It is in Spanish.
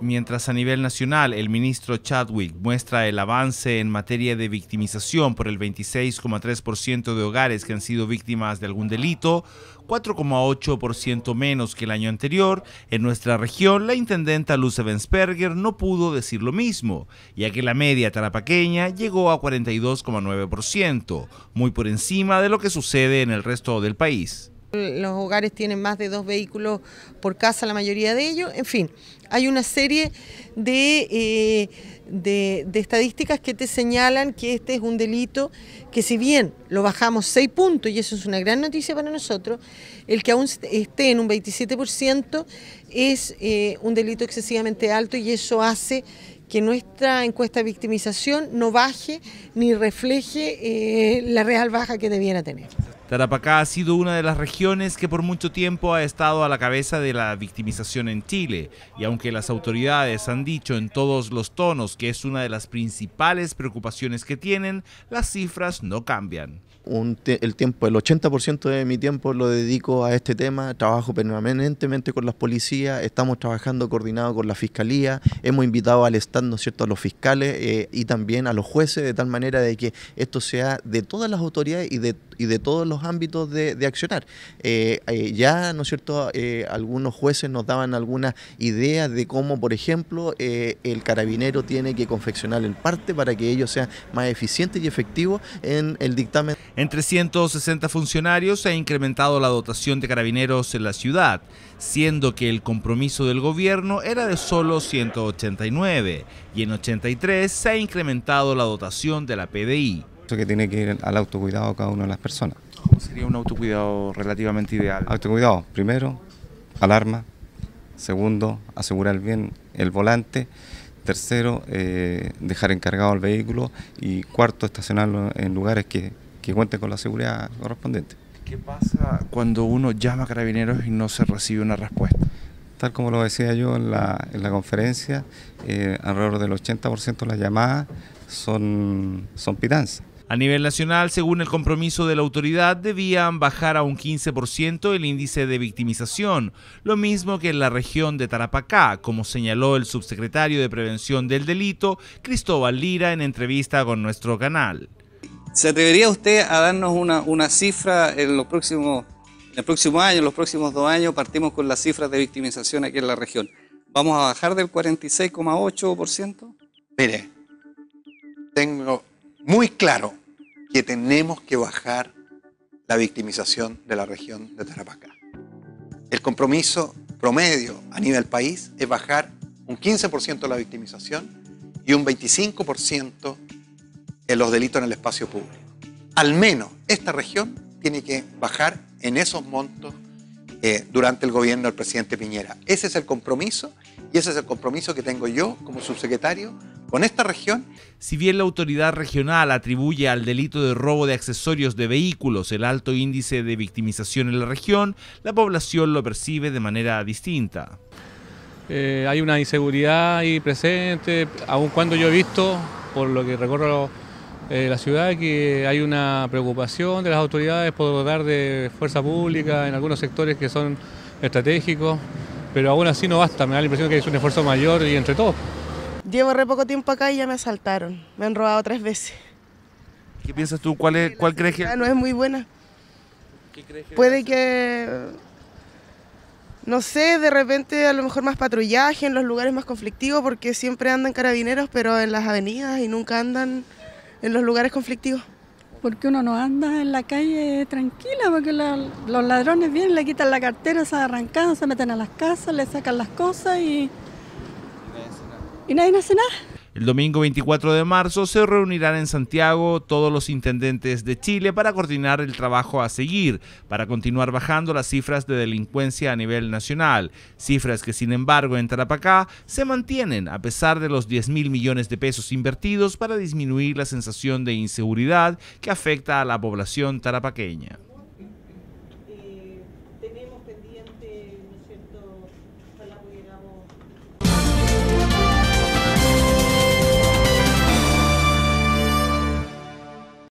Mientras a nivel nacional el ministro Chadwick muestra el avance en materia de victimización por el 26,3% de hogares que han sido víctimas de algún delito, 4,8% menos que el año anterior, en nuestra región la intendenta luce Vensperger no pudo decir lo mismo, ya que la media tarapaqueña llegó a 42,9%, muy por encima de lo que sucede en el resto del país. Los hogares tienen más de dos vehículos por casa, la mayoría de ellos. En fin, hay una serie de, eh, estadísticas que te señalan que este es un delito que si bien lo bajamos 6 puntos, y eso es una gran noticia para nosotros, el que aún esté en un 27% es eh, un delito excesivamente alto y eso hace que nuestra encuesta de victimización no baje ni refleje eh, la real baja que debiera tener. Tarapacá ha sido una de las regiones que por mucho tiempo ha estado a la cabeza de la victimización en Chile, y aunque las autoridades han dicho en todos los tonos que es una de las principales preocupaciones que tienen, las cifras no cambian. el tiempo, el 80% de mi tiempo lo dedico a este tema, trabajo permanentemente con las policías, estamos trabajando coordinado con la fiscalía, hemos invitado al Estado cierto?, a los fiscales eh, y también a los jueces, de tal manera de que esto sea de todas las autoridades y de y de todos los ámbitos de, accionar. Eh, eh, ya, ¿no es cierto?, eh, algunos jueces nos daban algunas ideas de cómo, por ejemplo, el carabinero tiene que confeccionar el parte para que ellos sean más eficiente y efectivos en el dictamen. Entre 160 funcionarios se ha incrementado la dotación de carabineros en la ciudad, siendo que el compromiso del gobierno era de solo 189 y en 83 se ha incrementado la dotación de la PDI que tiene que ir al autocuidado cada una de las personas. ¿Cómo sería un autocuidado relativamente ideal? Autocuidado, primero, alarma, segundo, asegurar bien el volante, tercero, eh, dejar encargado el vehículo y cuarto, estacionarlo en lugares que, que cuenten con la seguridad correspondiente. ¿Qué pasa cuando uno llama a carabineros y no se recibe una respuesta? Tal como lo decía yo en la, conferencia, eh, alrededor del 80% de las llamadas son, son pitanzas. A nivel nacional, según el compromiso de la autoridad, debían bajar a un 15% el índice de victimización, lo mismo que en la región de Tarapacá, como señaló el subsecretario de Prevención del Delito, Cristóbal Lira, en entrevista con nuestro canal. ¿Se atrevería usted a darnos una, cifra en los próximos, en el próximo año, en los próximos dos años? Partimos con las cifras de victimización aquí en la región. ¿Vamos a bajar del 46,8%? Mire, tengo muy claro que tenemos que bajar la victimización de la región de Tarapacá. El compromiso promedio a nivel país es bajar un 15% la victimización y un 25% en los delitos en el espacio público. Al menos esta región tiene que bajar en esos montos eh, durante el gobierno del presidente Piñera. Ese es el compromiso y ese es el compromiso que tengo yo como subsecretario con esta región. Si bien la autoridad regional atribuye al delito de robo de accesorios de vehículos el alto índice de victimización en la región, la población lo percibe de manera distinta. Eh, hay una inseguridad ahí presente, aun cuando yo he visto, por lo que recorro eh, la ciudad, que hay una preocupación de las autoridades por dotar de fuerza pública en algunos sectores que son estratégicos, pero aún así no basta, me da la impresión que hay un esfuerzo mayor y entre todos. Llevo re poco tiempo acá y ya me asaltaron. Me han robado tres veces. ¿Qué piensas tú? ¿Cuál, es, cuál crees que...? no es muy buena. ¿Qué crees que Puede que... No sé, de repente a lo mejor más patrullaje en los lugares más conflictivos porque siempre andan carabineros pero en las avenidas y nunca andan en los lugares conflictivos. Porque uno no anda en la calle tranquila, porque los ladrones vienen, le quitan la cartera, se arrancan, se meten a las casas, le sacan las cosas y el domingo 24 de marzo se reunirán en Santiago todos los intendentes de Chile para coordinar el trabajo a seguir, para continuar bajando las cifras de delincuencia a nivel nacional, cifras que sin embargo en Tarapacá se mantienen a pesar de los 10 mil millones de pesos invertidos para disminuir la sensación de inseguridad que afecta a la población tarapaqueña.